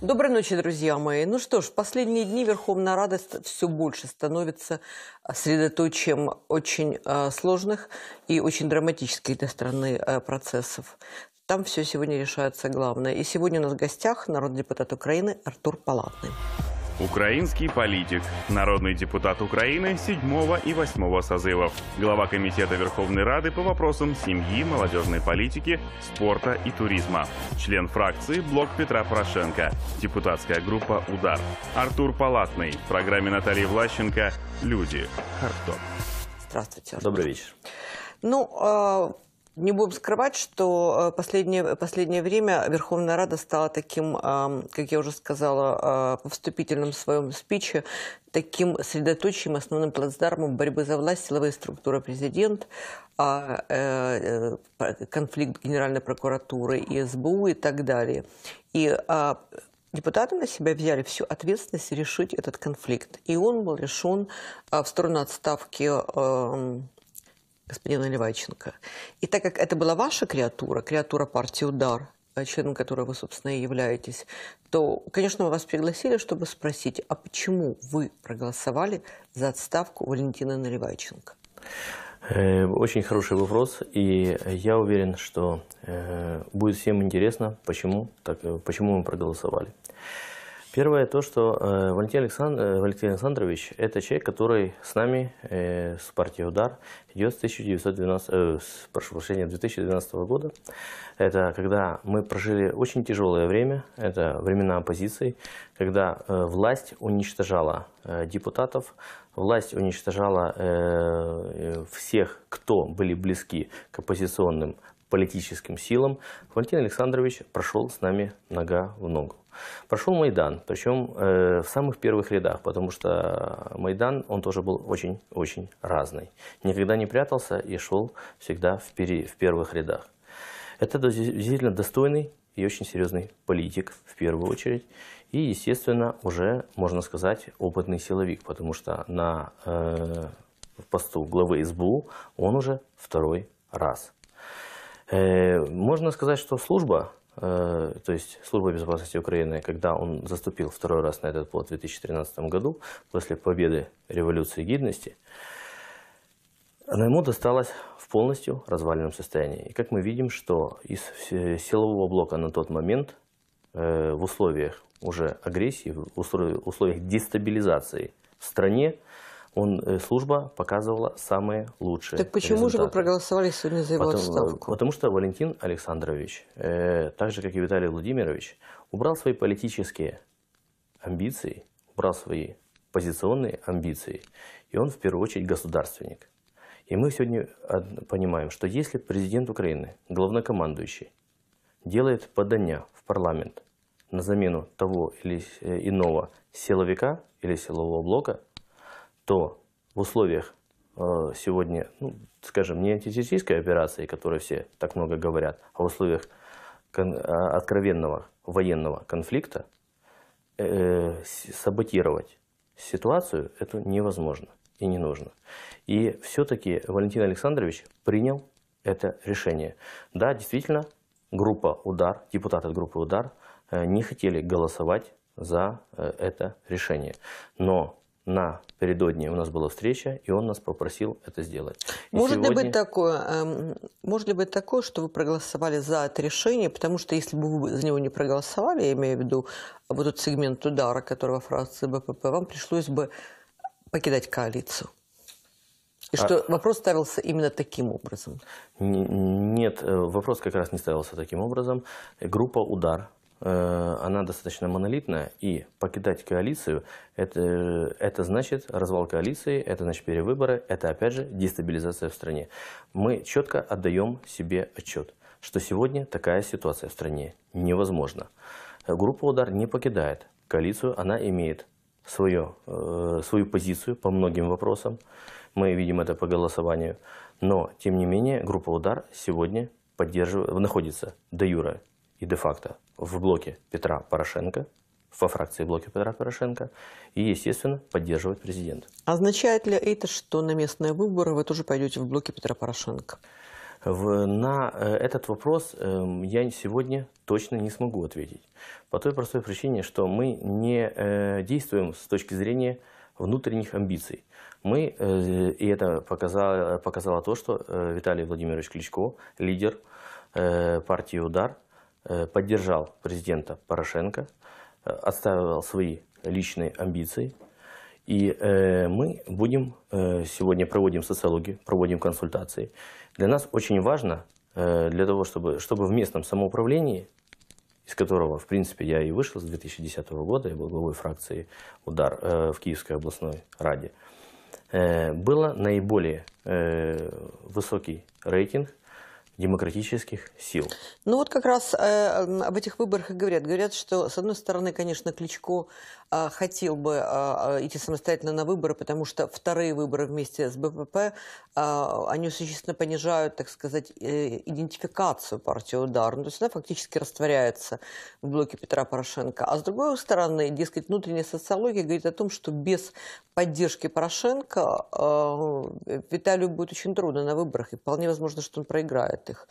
Доброй ночи, друзья мои. Ну что ж, в последние дни Верховная Рада все больше становится средоточием очень э, сложных и очень драматических для страны э, процессов. Там все сегодня решается главное. И сегодня у нас в гостях народный депутат Украины Артур Палатный. Украинский политик, народный депутат Украины 7 и 8 созывов, глава Комитета Верховной Рады по вопросам семьи, молодежной политики, спорта и туризма, член фракции «Блок Петра Порошенко», депутатская группа «Удар», Артур Палатный, в программе Натальи Влащенко «Люди», Хардтоп. Здравствуйте. Артур. Добрый вечер. Ну, а, не будем скрывать, что э, последнее, последнее время Верховная Рада стала таким, как я уже сказала э, во вступительном своем спиче, таким средоточием, основным плацдармом борьбы за власть, силовые структуры президент, а, э, конфликт Генеральной прокуратуры и СБУ и так далее. И а, Депутаты на себя взяли всю ответственность решить этот конфликт. И он был решен а, в сторону отставки господина Леваченко. И так как это была ваша креатура, креатура партии «Удар», э, членом которой вы, собственно, и являетесь, то, конечно, мы вас пригласили, чтобы спросить, а почему вы проголосовали за отставку Валентина Наливайченко? Э, очень хороший вопрос, и я уверен, что э, будет всем интересно, почему, так, почему мы проголосовали. Первое то, что э, Валентин, Александр, э, Валентин Александрович – это человек, который с нами, э, с партии «Удар», идет с, 1912, э, с прошу прощения, 2012 года. Это когда мы прожили очень тяжелое время, это времена оппозиции, когда э, власть уничтожала э, депутатов, власть уничтожала э, всех, кто были близки к оппозиционным политическим силам. Валентин Александрович прошел с нами нога в ногу. Прошел Майдан, причем э, в самых первых рядах, потому что Майдан, он тоже был очень-очень разный. Никогда не прятался и шел всегда в, пери, в первых рядах. Это действительно достойный и очень серьезный политик в первую очередь. И, естественно, уже, можно сказать, опытный силовик, потому что на э, посту главы СБУ он уже второй раз. Э, можно сказать, что служба Э, то есть Служба безопасности Украины, когда он заступил второй раз на этот пост в 2013 году, после победы революции гидности, она ему досталась в полностью разваленном состоянии. И как мы видим, что из силового блока на тот момент э, в условиях уже агрессии, в условиях дестабилизации в стране, он, э, служба показывала самые лучшие Так почему результаты. же вы проголосовали сегодня за его потому, э, отставку? Потому что Валентин Александрович, э, так же, как и Виталий Владимирович, убрал свои политические амбиции, убрал свои позиционные амбиции, и он, в первую очередь, государственник. И мы сегодня понимаем, что если президент Украины, главнокомандующий, делает подания в парламент на замену того или э, иного силовика или силового блока – то в условиях э, сегодня, ну, скажем, не антитеррористической операции, о которой все так много говорят, а в условиях а, откровенного военного конфликта э, саботировать ситуацию это невозможно и не нужно. И все-таки Валентин Александрович принял это решение. Да, действительно, группа «Удар», депутаты группы «Удар» э, не хотели голосовать за э, это решение. Но на передодне у нас была встреча, и он нас попросил это сделать. может сегодня... ли быть такое, эм, может ли быть такое, что вы проголосовали за это решение, потому что если бы вы за него не проголосовали, я имею в виду э, вот этот сегмент удара, который во Франции БПП, вам пришлось бы покидать коалицию? И а что а... вопрос ставился именно таким образом? Нет, э, вопрос как раз не ставился таким образом. Группа «Удар», Э, она достаточно монолитная, и покидать коалицию это, это значит развал коалиции, это значит перевыборы, это опять же дестабилизация в стране. Мы четко отдаем себе отчет, что сегодня такая ситуация в стране невозможна. Группа «Удар» не покидает коалицию, она имеет свое, э, свою позицию по многим вопросам. Мы видим это по голосованию. Но, тем не менее, группа «Удар» сегодня поддерживает, находится до юра и де-факто в блоке Петра Порошенко, во фракции блоке Петра Порошенко и, естественно, поддерживать президента. Означает ли это, что на местные выборы вы тоже пойдете в блоке Петра Порошенко? В, на э, этот вопрос э, я сегодня точно не смогу ответить. По той простой причине, что мы не э, действуем с точки зрения внутренних амбиций. Мы, э, и это показало, показало то, что э, Виталий Владимирович Кличко, лидер э, партии «Удар», Э, поддержал президента Порошенко, э, отстаивал свои личные амбиции. И э, мы будем сегодня проводим социологию, проводим консультации. Для нас очень важно, для того, чтобы, чтобы в местном самоуправлении, из которого, в принципе, я и вышел с 2010 года, я был главой фракции «Удар» в Киевской областной раде, было наиболее высокий рейтинг – демократических сил. Ну вот как раз э, об этих выборах и говорят. Говорят, что с одной стороны, конечно, Кличко э, хотел бы э, э идти самостоятельно на выборы, потому что вторые выборы вместе с БПП, э, они существенно понижают, так сказать, э, идентификацию партии «Удар». Ну, то есть она фактически растворяется в блоке Петра Порошенко. А с другой стороны, дескать, внутренняя социология говорит о том, что без поддержки Порошенко э, Виталию будет очень трудно на выборах, и вполне возможно, что он проиграет. 90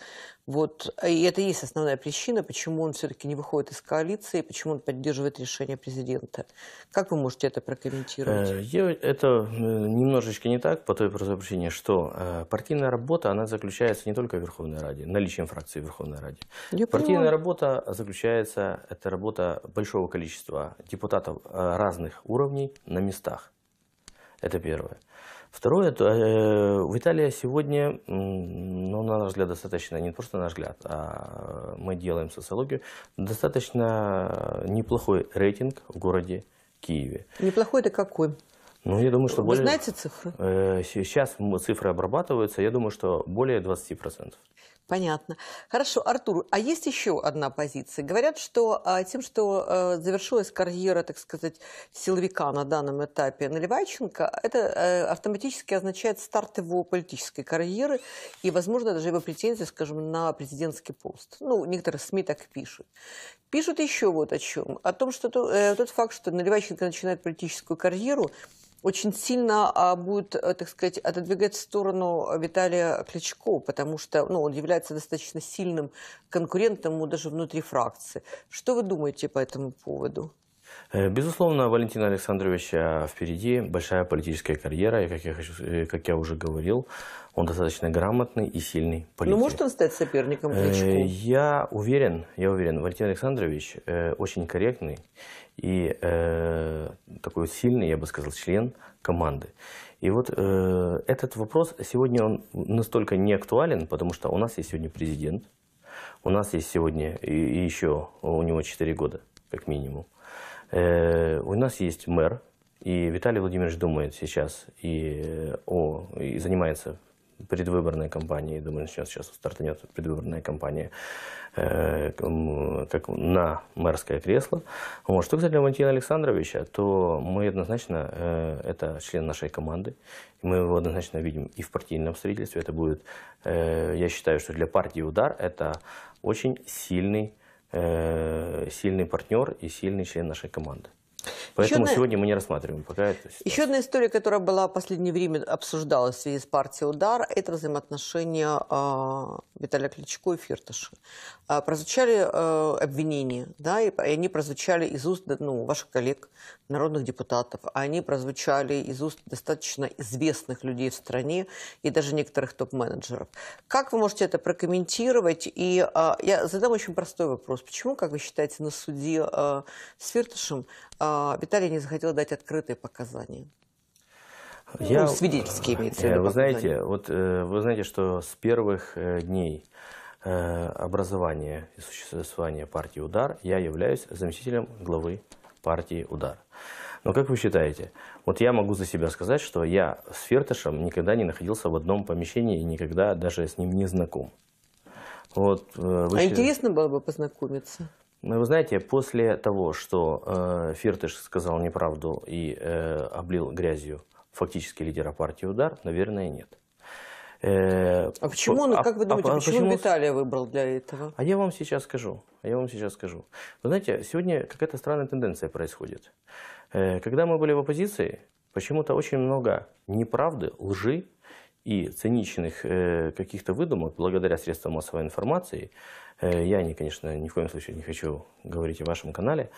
Вот, и это и есть основная причина, почему он все-таки не выходит из коалиции, почему он поддерживает решение президента. Как вы можете это прокомментировать? Э, я, это э, немножечко не так, по той простой причине, что э, партийная работа, она заключается не только в Верховной Раде, наличием фракции в Верховной Раде. Я партийная понимаю. работа заключается, это работа большого количества депутатов разных уровней на местах. Это первое. Второе, это, э, в Италии сегодня, ну, на наш взгляд, достаточно, не просто на наш взгляд, а мы делаем социологию, достаточно неплохой рейтинг в городе Киеве. Неплохой это какой? Ну, я думаю, что Вы более... знаете цифры? Э, сейчас цифры обрабатываются, я думаю, что более 20%. Понятно. Хорошо, Артур, а есть еще одна позиция. Говорят, что а, тем, что а, завершилась карьера, так сказать, силовика на данном этапе Наливайченко, это э, автоматически означает старт его политической карьеры и, возможно, даже его претензии, скажем, на президентский пост. Ну, некоторые СМИ так пишут. Пишут еще вот о чем. О том, что э, тот факт, что Наливайченко начинает политическую карьеру, очень сильно а, будет, э, так сказать, отодвигать в сторону Виталия Кличко, потому что ну, он является достаточно сильным конкурентом ну, даже внутри фракции. Что вы думаете по этому поводу? Э, безусловно, Валентин Александрович впереди большая политическая карьера, и, как я, хочу, э, как я уже говорил, он достаточно грамотный и сильный ну, политик. Ну может он стать соперником э, Кличко? Я уверен, я уверен, Валентин Александрович очень корректный и такой сильный, я бы сказал, член команды. И вот этот вопрос сегодня он настолько не актуален, потому что у нас есть сегодня президент, у нас есть сегодня и, и еще у него 4 года, как минимум. Э, у нас есть мэр, и Виталий Владимирович думает сейчас и, э, о, и занимается предвыборной кампанией. Думаю, сейчас, сейчас стартанет предвыборная кампания как э, на мэрское кресло. Вот. Что касательно Валентина Александровича, то мы однозначно, это член нашей команды, мы его однозначно видим и в партийном строительстве. Это будет, я считаю, что для партии «Удар» это очень сильный Э, сильный партнер и сильный член нашей команды. Поэтому Еще сегодня мы не рассматриваем пока это. Еще одна история, которая была в последнее время обсуждалась в связи с партией «Удар», это взаимоотношения э, Виталия Кличко и Фирташа. Э, прозвучали э, обвинения, да, и, и они прозвучали из уст ну, ваших коллег, народных депутатов, а они прозвучали из уст достаточно известных людей в стране и даже некоторых топ-менеджеров. Как вы можете это прокомментировать? И э, я задам очень простой вопрос. Почему, как вы считаете, на суде э, с Фирташем Виталий не захотел дать открытые показания. Я, ну, свидетельские э, имеется в виду. Вы знаете, вот, э, вы знаете, что с первых э, дней образования и существования партии «Удар» я являюсь заместителем главы партии «Удар». Но как вы считаете, вот я могу за себя сказать, что я с Фертышем никогда не находился в одном помещении и никогда даже с ним не знаком. Вот, вы а считаете... интересно было бы познакомиться? Ну, Вы знаете, после того, что э, Фиртыш сказал неправду и э, облил грязью фактически лидера партии «Удар», наверное, нет. Э, а почему, ну, как вы а думаете, а, почему, почему Виталия выбрал для этого? А я вам сейчас скажу. А я вам сейчас скажу. Вы знаете, сегодня какая-то странная тенденция происходит. Э, когда мы были в оппозиции, почему-то очень много неправды, лжи и циничных э, каких-то выдумок благодаря средствам массовой информации – Э, я, не, конечно, ни в коем случае не хочу говорить о вашем канале,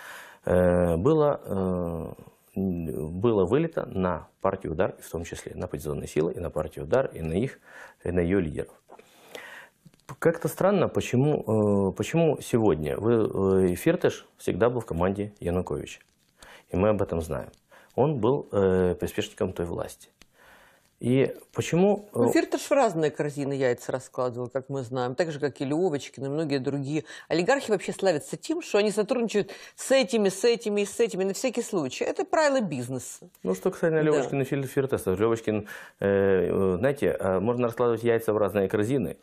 э, было, э, было вылито на партию удар, в том числе на позиционные силы, и на партию удар, и на их, и на ее лидеров. Как-то странно, почему, почему сегодня вы, Фиртыш всегда был в команде Януковича. И мы об этом знаем. Он был приспешником той власти. И почему... Э, ну, Фиртер в разные корзины яйца раскладывал, как мы знаем, так же, как и Левочкин и многие другие. Олигархи вообще славятся тем, что они сотрудничают с этими, с этими и с этими на всякий случай. Это правило бизнеса. Ну, что касательно Левочкина да. и Фиртеса. Левочкин, э, знаете, э, можно раскладывать яйца в разные корзины.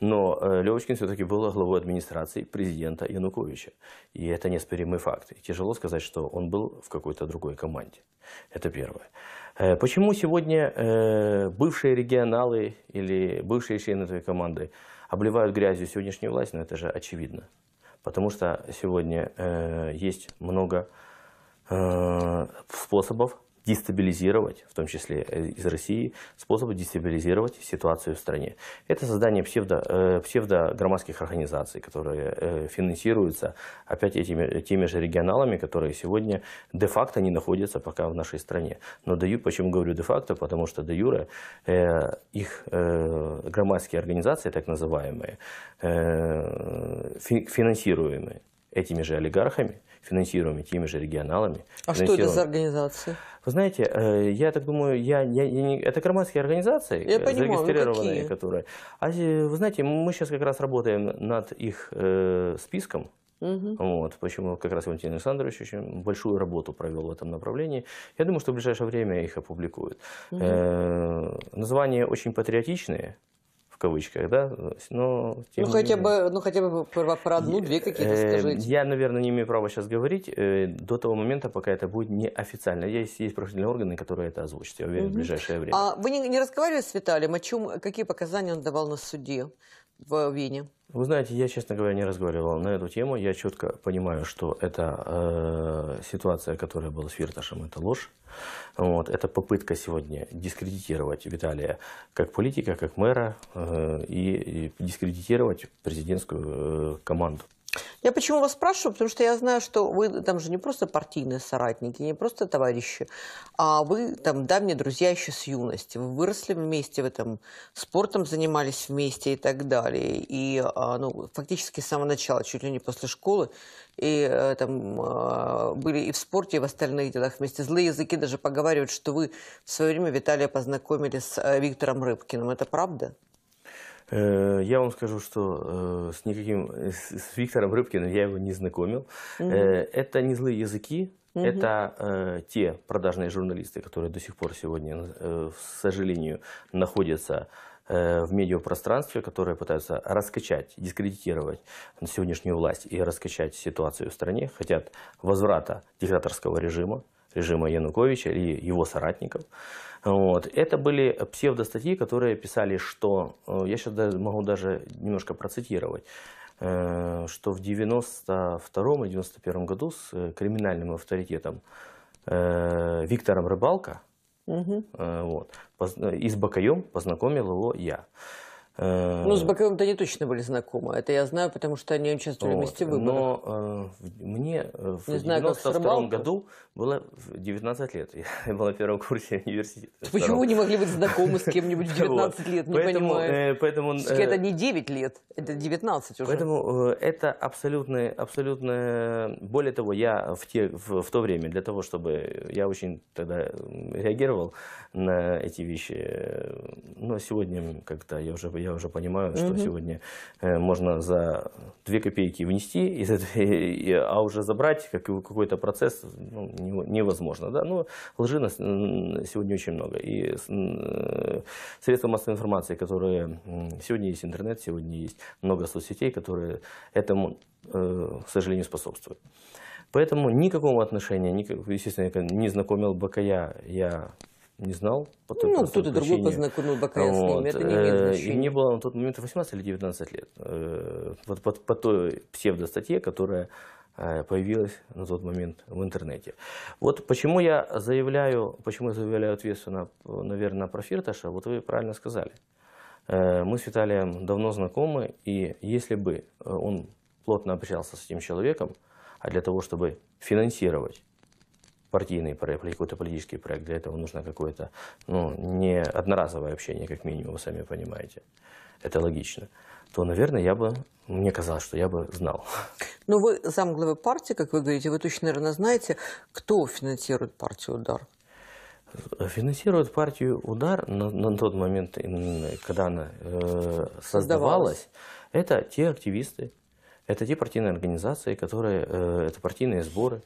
Но э, Левочкин все-таки был главой администрации президента Януковича. И это неоспоримый факт. И тяжело сказать, что он был в какой-то другой команде. Это первое. Э, почему сегодня э, бывшие регионалы или бывшие члены этой команды обливают грязью сегодняшнюю власть? Ну, это же очевидно. Потому что сегодня э, есть много способов дестабилизировать, в том числе э, из России, способы дестабилизировать ситуацию в стране. Это создание псевдо, громадских э, псевдогромадских организаций, которые э, финансируются опять этими, теми же регионалами, которые сегодня де-факто не находятся пока в нашей стране. Но даю, почему говорю де-факто, потому что де юре их громадские организации, так называемые, финансируемые, этими же олигархами, финансируемыми теми же регионалами. А что это за организация? Вы знаете, э, я так думаю, я, я, я не, это карманские организации, я ну зарегистрированные, какие? которые. А э, вы знаете, мы сейчас как раз работаем над их э, списком. Угу. Вот, почему как раз Валентин Александрович очень большую работу провел в этом направлении. Я думаю, что в ближайшее время их опубликуют. Угу. Э, названия очень патриотичные кавычках, да? Но, ну, хотя бы, ну, хотя бы про, про одну-две э, какие-то скажите. Я, наверное, не имею права сейчас говорить э, до того момента, пока это будет неофициально. Есть, есть профильные органы, которые это озвучат, я уверен, угу. в ближайшее время. А вы не, не разговаривали с Виталием о чем, какие показания он давал на суде? в Вене? Вы знаете, я, честно говоря, не разговаривал на эту тему. Я четко понимаю, что эта э, ситуация, которая была с Вирташем, это ложь. Вот. Это попытка сегодня дискредитировать Виталия как политика, как мэра э, и, и дискредитировать президентскую э, команду. Я почему вас спрашиваю? Потому что я знаю, что вы там же не просто партийные соратники, не просто товарищи, а вы там давние друзья еще с юности. Вы выросли вместе в этом, спортом занимались вместе и так далее. И а, ну, фактически с самого начала, чуть ли не после школы, и э, там а, были и в спорте, и в остальных делах вместе. Злые языки даже поговаривают, что вы в свое время Виталия познакомили с э, Виктором Рыбкиным. Это правда? Э, я вам скажу, что э, с никаким, э, с Виктором Рыбкиным я его не знакомил. Угу. Это не злые языки, угу. это э, те продажные журналисты, которые до сих пор сегодня, э, к сожалению, находятся в медиапространстве, которые пытаются раскачать, дискредитировать сегодняшнюю власть и раскачать ситуацию в стране, хотят возврата диктаторского режима, режима Януковича или его соратников. Вот. Это были псевдостатьи, которые писали, что, э, я сейчас могу даже немножко процитировать, э, что в 92 и 91 году с э, криминальным авторитетом Виктором Рыбалко угу. вот, и с Бакаем познакомил его я. Э, ну, с Баковым-то не точно были знакомы. Это я знаю, потому что они участвовали вот. вместе в выборах. Но э, мне э, в 92 году было 19 лет. Я был на первом курсе университета. Почему не могли быть знакомы с кем-нибудь в 19 лет? Не понимаю. Э, поэтому, э, это не 9 лет, это 19 уже. Поэтому это абсолютно, абсолютно... Более того, я в то время, для того, чтобы... Я очень тогда реагировал на эти вещи. Но сегодня как-то я уже я уже понимаю, что угу. сегодня э, можно за 2 копейки внести, а уже забрать какой-то процесс ну, невозможно. Да? Но лжи на сегодня очень много. И средства массовой информации, которые сегодня есть интернет, сегодня есть много соцсетей, которые этому, э, к сожалению, способствуют. Поэтому никакого отношения, естественно, не знакомил БКЯ, я не знал. По ну, кто-то другой познакомил Бакая вот. с ним, это не имеет значения. Э, и мне было на тот момент 18 или 19 лет. Э, вот по, по той псевдостатье, которая э, появилась на тот момент в интернете. Вот почему я заявляю, почему я заявляю ответственно, наверное, про Фирташа, вот вы правильно сказали. Мы с Виталием давно знакомы, и если бы он плотно общался с этим человеком, а для того, чтобы финансировать партийный проект, какой-то политический проект. Для этого нужно какое-то, ну, не одноразовое общение, как минимум, вы сами понимаете. Это логично. То, наверное, я бы, мне казалось, что я бы знал. Но ну, вы замглавы партии, как вы говорите, вы точно, наверное, знаете, кто финансирует партию «Удар». Финансирует партию «Удар» на, на тот момент, когда она э, создавалась, создавалась, это те активисты, это те партийные организации, которые, э, это партийные сборы,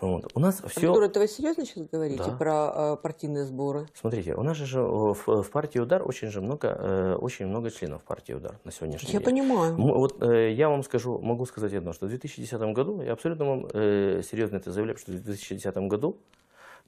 вот. У нас а, все... Дура, это вы серьезно сейчас говорите да. про э, партийные сборы? Смотрите, у нас же э, в, э, в партии «Удар» очень же много, э, очень много членов партии «Удар» на сегодняшний я день. Я понимаю. М вот э, я вам скажу, могу сказать одно, что в 2010 году, я абсолютно вам э, серьезно это заявляю, что в 2010 году,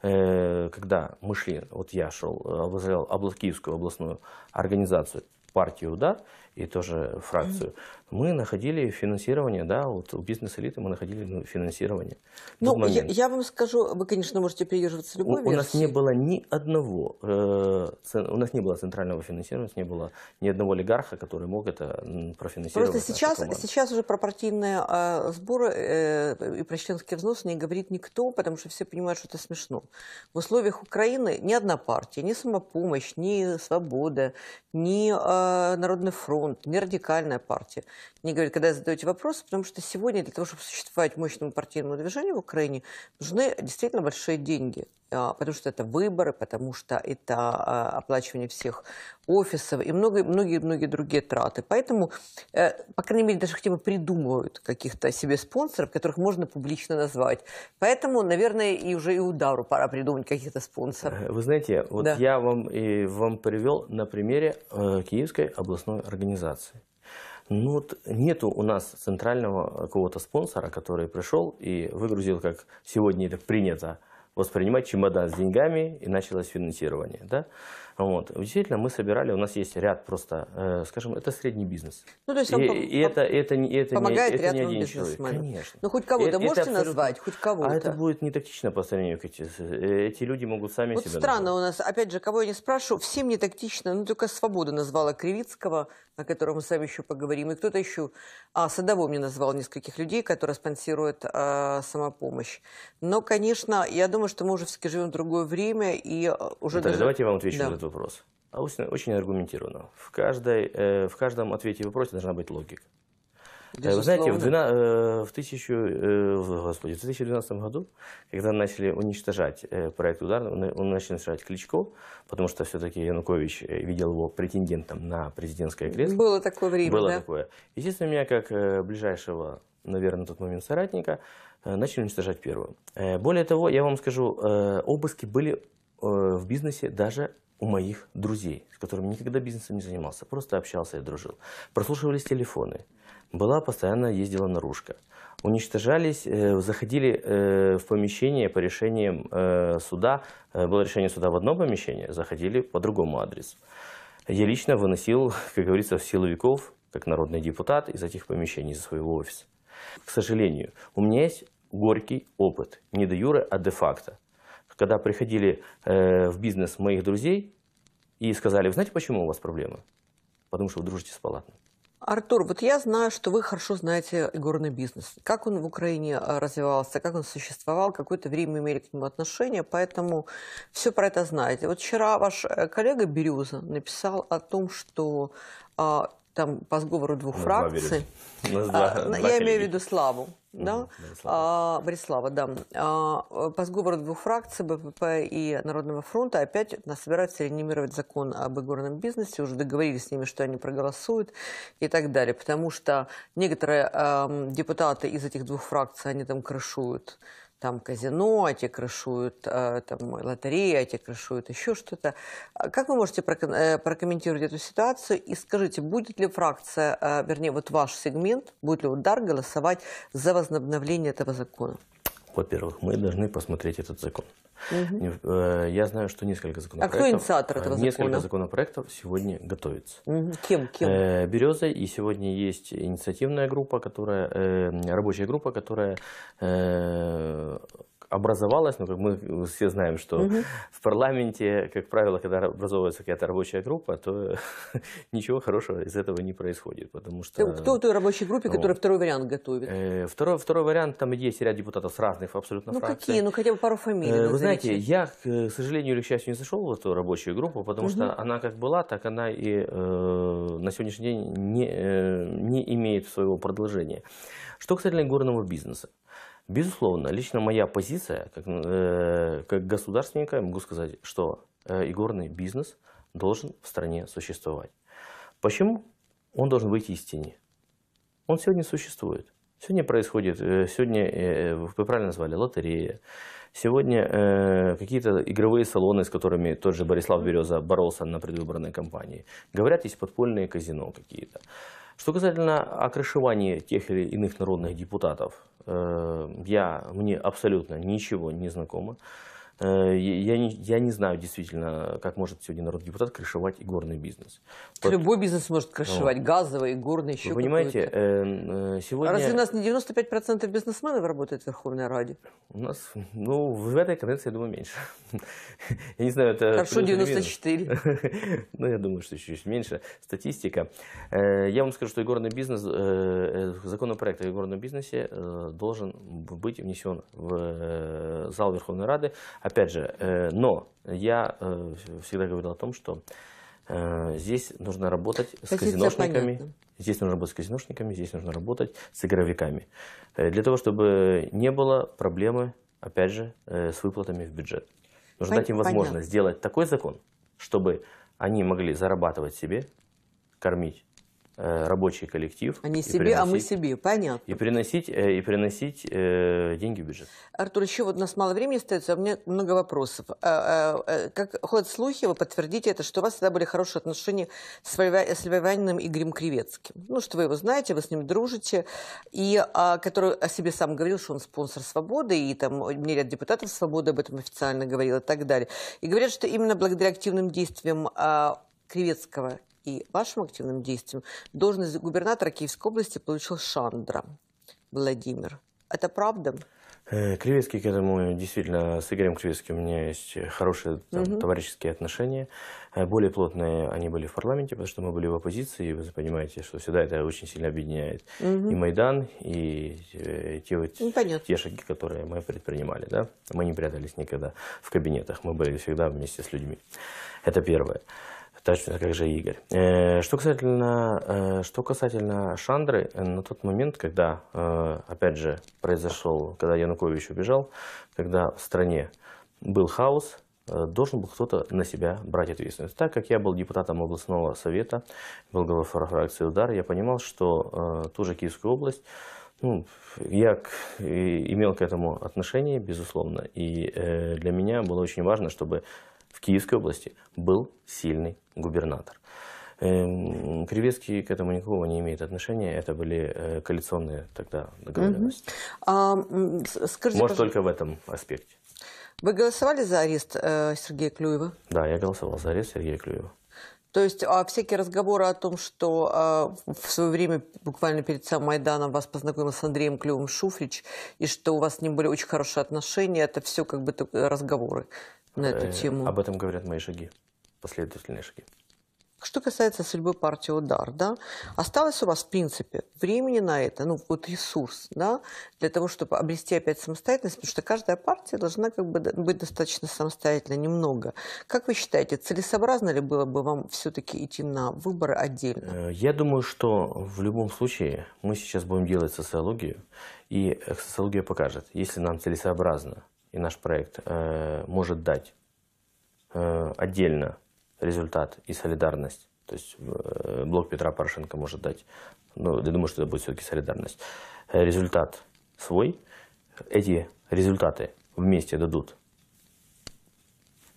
э, когда мы шли, вот я шел, возглавлял э, Киевскую областную организацию партии «Удар», и тоже фракцию, мы находили финансирование, да, вот у бизнес-элиты мы находили ну, финансирование. Ну, я, я вам скажу, вы, конечно, можете придерживаться любой у, версии. У нас не было ни одного, э, у нас не было центрального финансирования, не было ни одного олигарха, который мог это профинансировать. Просто сейчас, сейчас уже про партийные э, сборы э, и про членские взносы не говорит никто, потому что все понимают, что это смешно. В условиях Украины ни одна партия, ни самопомощь, ни свобода, ни э, Народный фронт, фронт, не радикальная партия. Мне говорят, когда задаете вопросы, потому что сегодня для того, чтобы существовать мощному партийному движению в Украине, нужны действительно большие деньги а, потому что это выборы, потому что это а, оплачивание всех офисов и многие-многие многие другие траты. Поэтому, э, по крайней мере, даже хотя бы придумывают каких-то себе спонсоров, которых можно публично назвать. Поэтому, наверное, и уже и удару пора придумать каких-то спонсоров. Э, вы знаете, вот да. я вам, и вам привел на примере э, Киевской областной организации. Ну вот нету у нас центрального какого-то спонсора, который пришел и выгрузил, как сегодня это принято, воспринимать чемодан с деньгами и началось финансирование. Да? Вот. Действительно, мы собирали, у нас есть ряд просто, э, скажем, это средний бизнес. Ну, то есть и, и это, это, это, это помогает это не один человек. Конечно. Ну, хоть кого-то э, можете абсолютно... назвать, хоть кого-то. А это будет не тактично по сравнению к эти, эти люди могут сами вот себя странно назвать. у нас, опять же, кого я не спрашиваю, всем не тактично, ну, только «Свобода» назвала Кривицкого, о котором мы с вами еще поговорим, и кто-то еще. А Садово мне назвал нескольких людей, которые спонсируют э, самопомощь. Но, конечно, я думаю, что мы уже все-таки живем в другое время, и а, уже Наталья, даже... давайте я вам отвечу да. на этот вопрос, а очень, очень аргументированно. В, каждой, э, в каждом ответе и вопросе должна быть логика. Безусловно. Э, вы знаете, в, 12, э, в, тысячу, э, господи, в 2012 году, когда начали уничтожать э, проект «Удар», он, он начал уничтожать Кличко, потому что все-таки Янукович э, видел его претендентом на президентское кресло. Было такое время, Было да? такое. Естественно, меня как э, ближайшего, наверное, на тот момент соратника, э, начали уничтожать первым. Э, более того, я вам скажу, э, обыски были э, в бизнесе даже у моих друзей, с которыми никогда бизнесом не занимался, просто общался и дружил. Прослушивались телефоны. Была постоянно ездила наружка. Уничтожались, э, заходили э, в помещение по решениям э, суда. Э, было решение суда в одном помещении, заходили по другому адресу. Я лично выносил, как говорится, в силу как народный депутат, из этих помещений, из своего офиса. К сожалению, у меня есть горький опыт, не до юре, а де факто когда приходили э, в бизнес моих друзей и сказали, вы знаете, почему у вас проблемы? Потому что вы дружите с палатным. Артур, вот я знаю, что вы хорошо знаете горный бизнес. Как он в Украине э, развивался, как он существовал, какое-то время имели к нему отношение, поэтому все про это знаете. Вот вчера ваш э, коллега Бирюза написал о том, что а, там по сговору двух Нас фракций, два, а, я коллеги. имею в виду Славу, да? Борислава. А, Борислава, да. А, по сговору двух фракций, БПП и Народного фронта, опять нас собираются реанимировать закон об игорном бизнесе, уже договорились с ними, что они проголосуют и так далее, потому что некоторые э, депутаты из этих двух фракций, они там крышуют там казино, э, э, а те крышуют там, лотереи, а те крышуют еще что-то. Как вы можете э, прокомментировать эту ситуацию и скажите, будет ли фракция, вернее, вот ваш сегмент, будет ли удар голосовать за возобновление этого закона? Во-первых, мы должны посмотреть этот закон. Угу. Я знаю, что несколько законопроектов... А кто инициатор этого э, закона? Несколько законопроектов сегодня готовится. Угу. Кем? кем? Э, Береза, и сегодня есть инициативная группа, которая, рабочая группа, которая образовалась, ну, как мы все знаем, что угу. в парламенте, как правило, когда образовывается какая-то рабочая группа, то ничего хорошего из этого не происходит, потому что... Э, кто в той рабочей группе, ну, которая второй вариант готовит? Э, второй, второй вариант, там есть ряд депутатов с разных абсолютно ну, фракций. Ну какие? Ну хотя бы пару фамилий. Э, вы знаете, я, э, к сожалению или к счастью, не зашел в эту рабочую группу, потому угу. что она как была, так она и э, на сегодняшний день не, э, не имеет своего продолжения. Что касательно горного бизнеса. Безусловно, лично моя позиция как, э, как государственника, могу сказать, что э, игорный бизнес должен в стране существовать. Почему? Он должен быть истине? Он сегодня существует. Сегодня происходит, э, сегодня, э, э, вы правильно назвали, лотерея, Сегодня э, какие-то игровые салоны, с которыми тот же Борислав Береза боролся на предвыборной кампании, говорят, есть подпольные казино какие-то. Что касательно окрашивания тех или иных народных депутатов, э, я, мне абсолютно ничего не знакомо. Э, я не, я не знаю действительно, как может сегодня народ депутат крышевать и горный бизнес. Вот. Любой бизнес может крышевать, ну, газовый, горный, еще Вы понимаете, эм, э, сегодня... А разве у нас не 95% бизнесменов работает в Верховной Раде? У нас, ну, в этой конвенции, я думаю, меньше. Я не знаю, это... Хорошо, 94. Ну, я думаю, что чуть-чуть меньше. Статистика. Э, я вам скажу, что горный бизнес, э, законопроект о горном бизнесе должен быть внесен в зал Верховной Рады. Опять же, э, но я э, всегда говорил о том, что э, здесь нужно работать с казиношниками. Здесь нужно работать с казиношниками, здесь нужно работать с игровиками. Для того, чтобы не было проблемы, опять же, с выплатами в бюджет. Нужно Пон- дать им возможность сделать такой закон, чтобы они могли зарабатывать себе, кормить Э, рабочий коллектив. а не себе, а мы себе, понятно. И приносить, э, и приносить э, деньги в бюджет. Артур, еще вот у нас мало времени остается, а у меня много вопросов. А, а, как ходят слухи, вы подтвердите это, что у вас всегда были хорошие отношения с Львовянином Игорем Кривецким. Ну, что вы его знаете, вы с ним дружите, и а, который о себе сам говорил, что он спонсор «Свободы», и там мне ряд депутатов «Свободы» об этом официально говорил и так далее. И говорят, что именно благодаря активным действиям Кривецкого и вашим активным действием должность губернатора Киевской области получил Шандра Владимир. Это правда? Э, Кривецкий к этому действительно с Игорем Кривецким у меня есть хорошие там, угу. товарищеские отношения. Э, более плотные они были в парламенте, потому что мы были в оппозиции, и вы понимаете, что всегда это очень сильно объединяет угу. и Майдан, и э, те вот ну, те шаги, которые мы предпринимали. Да? Мы не прятались никогда в кабинетах, мы были всегда вместе с людьми. Это первое точно как же Игорь. Э, что касательно, э, что касательно Шандры, э, на тот момент, когда, опять же, произошел, когда Янукович убежал, когда в стране был хаос, должен был кто-то на себя брать ответственность. Так как я был депутатом областного совета, был главой фракции «Удар», я понимал, что э, ту же Киевскую область, ну, я к, и, имел к этому отношение, безусловно, и э, для меня было очень важно, чтобы в Киевской области был сильный губернатор. Кривецкий эм, к этому никакого не имеет отношения. Это были э, коалиционные тогда договоренности. Угу. А, скажите, Может, только в этом аспекте. Вы голосовали за арест э, Сергея Клюева? Да, я голосовал за арест Сергея Клюева. То есть а, всякие разговоры о том, что а, в свое время, буквально перед самым Майданом, вас познакомил с Андреем Клювым Шуфрич, и что у вас с ним были очень хорошие отношения, это все как бы разговоры на эту э, тему. Об этом говорят мои шаги, последовательные шаги. Что касается судьбы партии «Удар», да, осталось у вас, в принципе, времени на это, ну, вот ресурс, да, для того, чтобы обрести опять самостоятельность, потому что каждая партия должна как бы быть достаточно самостоятельна немного. Как вы считаете, целесообразно ли было бы вам все-таки идти на выборы отдельно? Э, я думаю, что в любом случае мы сейчас будем делать социологию, и э, социология покажет, если нам целесообразно и наш проект э, может дать э, отдельно результат и солидарность. То есть э, блок Петра Порошенко может дать, ну, я думаю, что это будет все-таки солидарность, результат свой. Эти результаты вместе дадут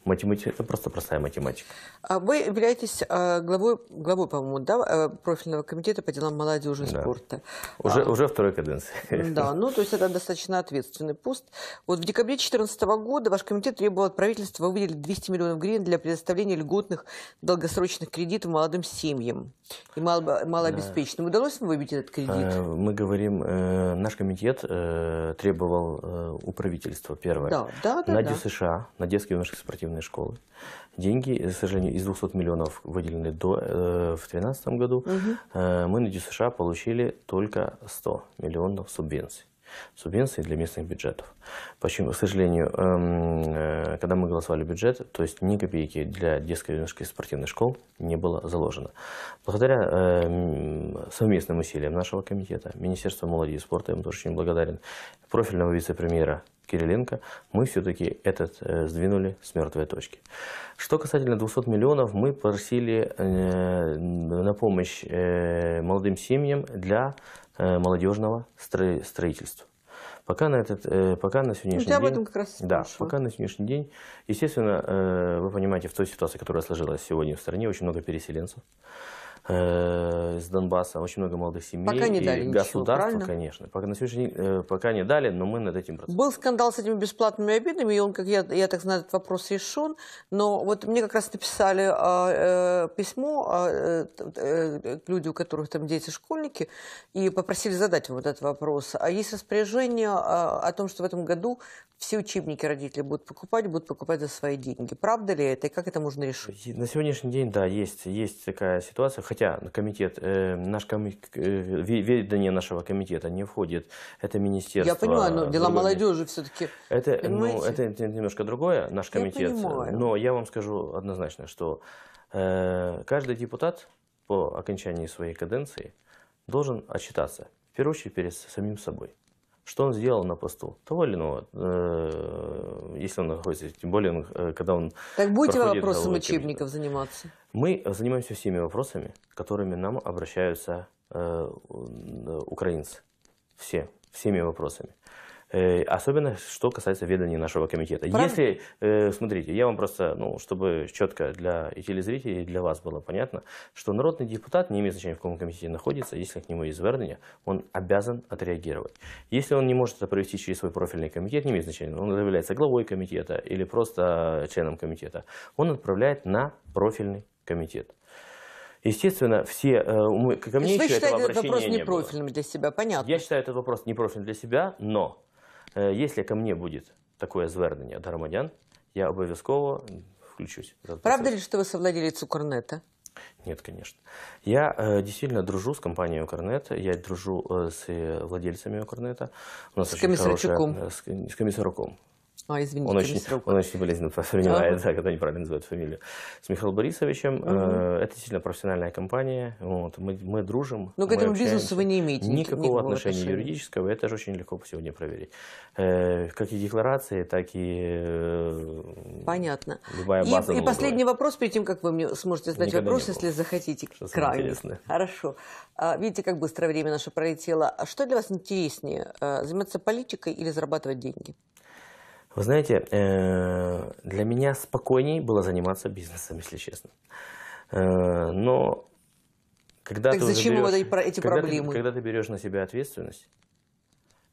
математика, это ну, просто простая математика. А вы являетесь э, главой, главой по-моему, да, э, профильного комитета по делам молодежи и да. спорта. Уже, а, уже второй каденции. Да, ну то есть это достаточно ответственный пост. Вот в декабре 2014 года ваш комитет требовал от правительства выделить 200 миллионов гривен для предоставления льготных долгосрочных кредитов молодым семьям и мало, малообеспеченным. Да. Удалось вам выбить этот кредит? Э, мы говорим, наш комитет требовал у правительства, первое, да, да, да, на да. США, на детские и спортивные школы деньги, э, к сожалению, из 200 миллионов, выделенных до, э, в 2013 году, угу. э, мы на США получили только 100 миллионов субвенций субвенции для местных бюджетов. Почему? К сожалению, эм, э, когда мы голосовали бюджет, то есть ни копейки для детской юношеской спортивных школ не было заложено. Благодаря э, совместным усилиям нашего комитета, Министерства молодежи и спорта, я им тоже очень благодарен, профильного вице-премьера Кириленко, мы все-таки этот э, сдвинули с мертвой точки. Что касательно 200 миллионов, мы просили э, на помощь э, молодым семьям для э, молодежного стро строительства. Пока на, этот, э, пока на ну, сегодняшний день... об этом как раз Да, спрашиваю. пока на сегодняшний день, естественно, э, вы понимаете, в той ситуации, которая сложилась сегодня в стране, очень много переселенцев. Э, из Донбасса, очень много молодых семей. Пока не дали государство, ничего, конечно. Пока, на сегодняшний день э, пока не дали, но мы над этим работаем. Был скандал с этими бесплатными обидами, и он, как я, я так знаю, этот вопрос решен. Но вот мне как раз написали а, э, письмо а, э, э, людям, у которых там дети школьники, и попросили задать вот этот вопрос. А есть распоряжение а, о том, что в этом году все учебники родители будут покупать, будут покупать за свои деньги. Правда ли это, и как это можно решить? На сегодняшний день, да, есть, есть такая ситуация хотя комитет, э, наш коми э, ведение нашего комитета не входит, это министерство. Я понимаю, но дела другое, молодежи все-таки. Это, ну, это, немножко другое, наш комитет. Я но я вам скажу однозначно, что э, каждый депутат по окончании своей каденции должен отчитаться, в первую очередь перед самим собой. Что он сделал на посту? Того или иного, э, если он находится, тем более, э, когда он Так будете вопросом учебников заниматься? Мы занимаемся всеми вопросами, которыми нам обращаются э, украинцы. Все, всеми вопросами. Э, особенно, что касается ведания нашего комитета. Правда? Если, э, смотрите, я вам просто, ну, чтобы четко для телезрителей, и для вас было понятно, что народный депутат, не имеет значения, в каком комитете находится, если к нему есть звернение, он обязан отреагировать. Если он не может это провести через свой профильный комитет, не имеет значения, он является главой комитета или просто членом комитета, он отправляет на профильный комитет. Естественно, все... Э, ко мне еще считаете, этого обращения этот вопрос не профильным для себя, понятно? Я считаю этот вопрос не профильным для себя, но Э, если ко мне будет такое звернення від громадян, я обов'язково включусь. Правда ли, что вы совладелец Укрнета? Нет, конечно. Я э, действительно дружу с компанией Укрнет, я дружу э, с э, владельцами Укрнета. У нас с комиссарчуком. Э, с, с комиссаруком, а, извините, он очень, он очень болезненно воспринимает, ага. да, когда неправильно называют фамилию. С Михаилом Борисовичем. Угу. это действительно профессиональная компания. Вот, мы, мы дружим. Но ну, к этому общаемся. бизнесу вы не имеете никакого, никакого отношения, отношения юридического. Это же очень легко сегодня проверить. Э, как и декларации, так и... Э, Понятно. Любая база и, и последний вопрос, перед тем, как вы мне сможете задать Никогда вопрос, если захотите. крайне. Хорошо. А, видите, как быстро время наше пролетело. А что для вас интереснее, э, заниматься политикой или зарабатывать деньги? Вы знаете, э, для меня спокойней было заниматься бизнесом, если честно. Э, но когда так ты зачем берешь, это, эти когда проблемы? Ты, когда ты берешь на себя ответственность,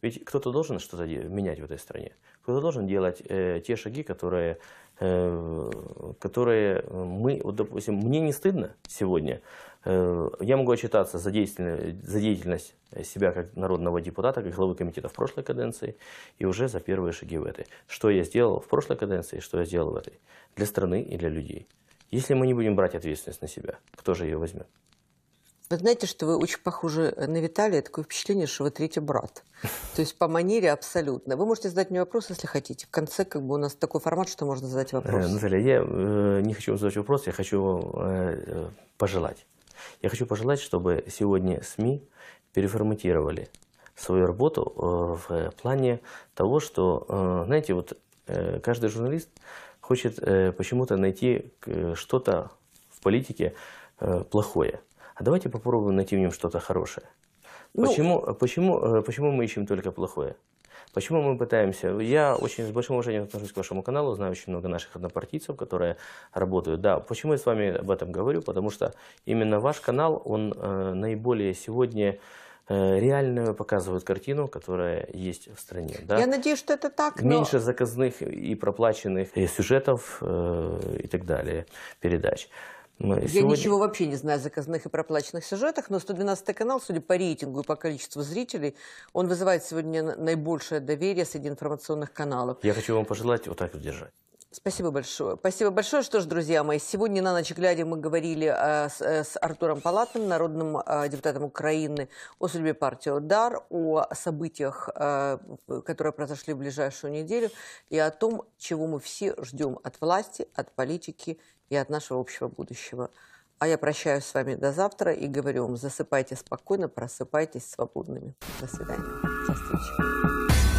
ведь кто-то должен что-то менять в этой стране. Кто-то должен делать э, те шаги, которые, э, которые мы, вот, допустим, мне не стыдно сегодня Э, я могу отчитаться за деятельность, за деятельность себя как народного депутата, как главы комитета в прошлой каденции и уже за первые шаги в этой. Что я сделал в прошлой каденции, что я сделал в этой. Для страны и для людей. Если мы не будем брать ответственность на себя, кто же ее возьмет? Вы знаете, что вы очень похожи на Виталия, такое впечатление, что вы третий брат. То есть по манере абсолютно. Вы можете задать мне вопрос, если хотите. В конце как бы у нас такой формат, что можно задать э, вопрос. Наталья, я э, не хочу задать вопрос, я хочу пожелать. Я хочу пожелать, чтобы сегодня СМИ переформатировали свою работу э, в плане того, что, э, знаете, вот э, каждый журналист хочет почему-то найти что-то в политике плохое. А давайте попробуем найти в нем что-то хорошее. Ну, почему, почему, почему мы ищем только плохое? Почему мы пытаемся? Я очень с большим уважением отношусь к вашему каналу, знаю очень много наших однопартийцев, которые работают. Да, почему я с вами об этом говорю? Потому что именно ваш канал, он э, наиболее сегодня э, реальную показывает картину, которая есть в стране. Да? Я надеюсь, что это так. Но... Меньше заказных и проплаченных и сюжетов э, и так далее передач. Ну, Я сегодня... ничего вообще не знаю о заказных и проплаченных сюжетах, но 112 й канал, судя по рейтингу и по количеству зрителей, он вызывает сегодня наибольшее доверие среди информационных каналов. Я хочу вам пожелать вот так вот держать. Спасибо большое. Спасибо большое. Что ж, друзья мои, сегодня на ночь глядя мы говорили э, с, э, с Артуром Палатным, народным э, депутатом Украины, о судьбе партии «Удар», о событиях, э, которые произошли в ближайшую неделю, и о том, чего мы все ждем от власти, от политики и от нашего общего будущего. А я прощаюсь с вами до завтра и говорю вам, засыпайте спокойно, просыпайтесь свободными. До свидания. До встречи.